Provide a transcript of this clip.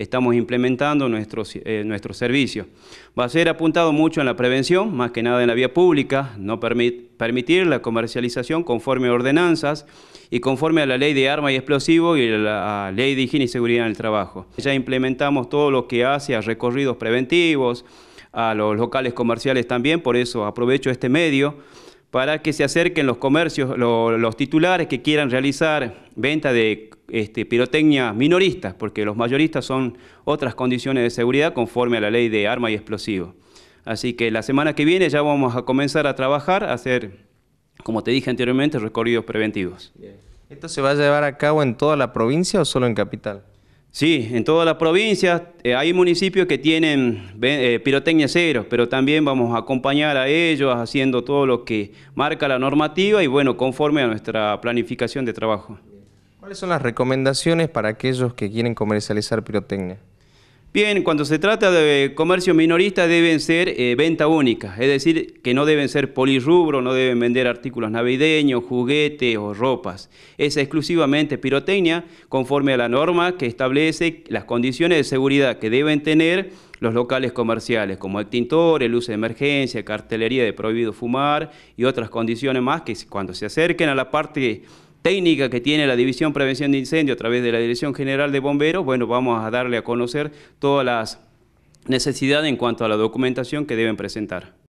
estamos implementando nuestros, eh, servicios. Va a ser apuntado mucho en la prevención, más que nada en la vía pública, no permitir la comercialización conforme a ordenanzas y conforme a la ley de armas y explosivos y la ley de higiene y seguridad en el trabajo. Ya implementamos todo lo que hace a recorridos preventivos, a los locales comerciales también, por eso aprovecho este medio para que se acerquen los comercios, los titulares que quieran realizar venta de este, pirotecnia minoristas, porque los mayoristas son otras condiciones de seguridad conforme a la ley de arma y explosivos. Así que la semana que viene ya vamos a comenzar a trabajar, a hacer, como te dije anteriormente, recorridos preventivos. ¿Esto se va a llevar a cabo en toda la provincia o solo en capital? Sí, en toda la provincia eh, hay municipios que tienen eh, pirotecnia cero, pero también vamos a acompañar a ellos haciendo todo lo que marca la normativa y bueno, conforme a nuestra planificación de trabajo. ¿Cuáles son las recomendaciones para aquellos que quieren comercializar pirotecnia? Bien, cuando se trata de comercio minorista deben ser eh, venta única, es decir, que no deben ser polirrubro, no deben vender artículos navideños, juguetes o ropas. Es exclusivamente pirotecnia conforme a la norma que establece las condiciones de seguridad que deben tener los locales comerciales, como extintores, uso de emergencia, cartelería de prohibido fumar y otras condiciones más que cuando se acerquen a la parte técnica que tiene la División Prevención de incendio a través de la Dirección General de Bomberos, bueno, vamos a darle a conocer todas las necesidades en cuanto a la documentación que deben presentar.